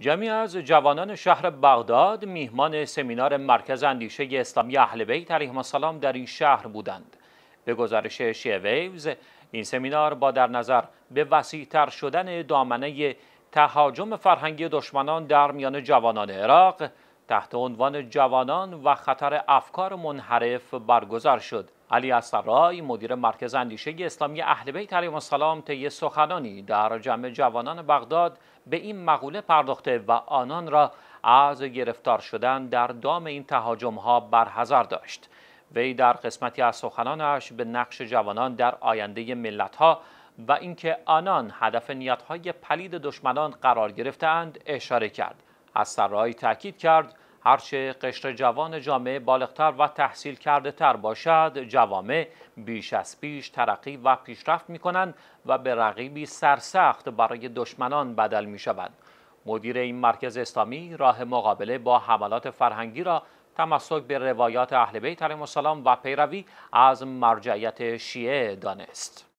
جمعی از جوانان شهر بغداد میهمان سمینار مرکز اندیشه اسلامی اهل بیت علیهم السلام در این شهر بودند. به گزارش ویوز، این سمینار با در نظر به وسیعتر شدن دامنه تهاجم فرهنگی دشمنان در میان جوانان عراق تحت عنوان جوانان و خطر افکار منحرف برگزار شد. علی اسرای مدیر مرکز اندیشه اسلامی اهل بیت علیهم السلام طی سخنانی در جمع جوانان بغداد به این مقوله پرداخته و آنان را از گرفتار شدن در دام این تهاجم ها هزار داشت وی در قسمتی از سخنانش به نقش جوانان در آینده ملت ها و اینکه آنان هدف نیتهای پلید دشمنان قرار گرفتند اشاره کرد از سرای تاکید کرد هرچه قشر جوان جامعه بالغتر و تحصیل کرده تر باشد جوامع بیش از پیش ترقی و پیشرفت می کنند و به رقیبی سرسخت برای دشمنان بدل می شوند. مدیر این مرکز اسلامی راه مقابله با حملات فرهنگی را تمسک به روایات اهل بیت علیهم السلام و پیروی از مرجعیت شیعه دانست.